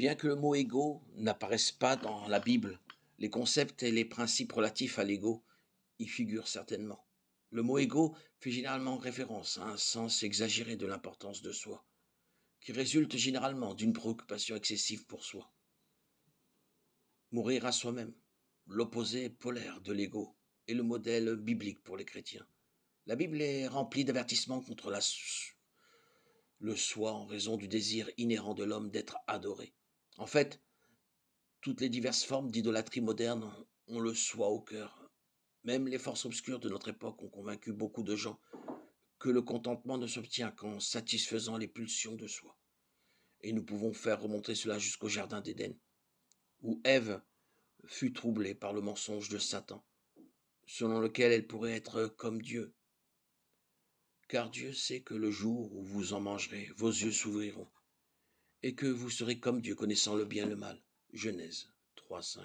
Bien que le mot ego n'apparaisse pas dans la Bible, les concepts et les principes relatifs à l'ego y figurent certainement. Le mot ego fait généralement référence à un sens exagéré de l'importance de soi, qui résulte généralement d'une préoccupation excessive pour soi. Mourir à soi-même, l'opposé polaire de l'ego, est le modèle biblique pour les chrétiens. La Bible est remplie d'avertissements contre la le soi en raison du désir inhérent de l'homme d'être adoré. En fait, toutes les diverses formes d'idolâtrie moderne ont le soi au cœur. Même les forces obscures de notre époque ont convaincu beaucoup de gens que le contentement ne s'obtient qu'en satisfaisant les pulsions de soi. Et nous pouvons faire remonter cela jusqu'au Jardin d'Éden, où Ève fut troublée par le mensonge de Satan, selon lequel elle pourrait être comme Dieu. Car Dieu sait que le jour où vous en mangerez, vos yeux s'ouvriront, et que vous serez comme Dieu connaissant le bien et le mal. Genèse 3,5